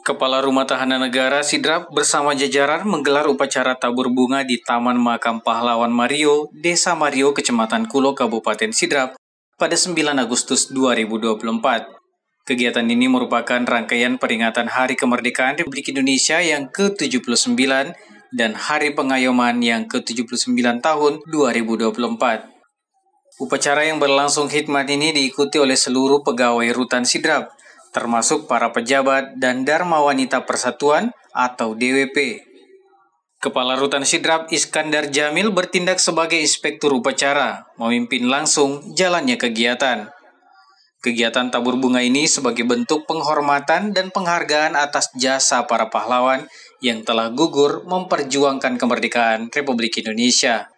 Kepala Rumah Tahanan Negara Sidrap bersama jajaran menggelar upacara tabur bunga di Taman Makam Pahlawan Mario, Desa Mario, Kecamatan Kulo, Kabupaten Sidrap pada 9 Agustus 2024. Kegiatan ini merupakan rangkaian peringatan Hari Kemerdekaan Republik Indonesia yang ke-79 dan Hari Pengayoman yang ke-79 tahun 2024. Upacara yang berlangsung khidmat ini diikuti oleh seluruh pegawai rutan Sidrap, termasuk para pejabat dan Dharma Wanita Persatuan atau DWP. Kepala Rutan Sidrap Iskandar Jamil bertindak sebagai inspektur upacara, memimpin langsung jalannya kegiatan. Kegiatan tabur bunga ini sebagai bentuk penghormatan dan penghargaan atas jasa para pahlawan yang telah gugur memperjuangkan kemerdekaan Republik Indonesia.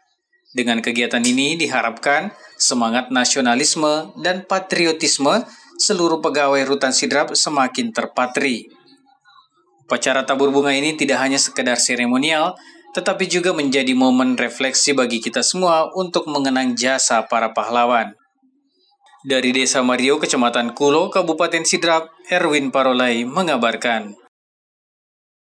Dengan kegiatan ini diharapkan semangat nasionalisme dan patriotisme seluruh pegawai rutan sidrap semakin terpatri. Upacara tabur bunga ini tidak hanya sekedar seremonial, tetapi juga menjadi momen refleksi bagi kita semua untuk mengenang jasa para pahlawan. Dari Desa Mario, Kecamatan Kulo, Kabupaten Sidrap, Erwin Parolai mengabarkan.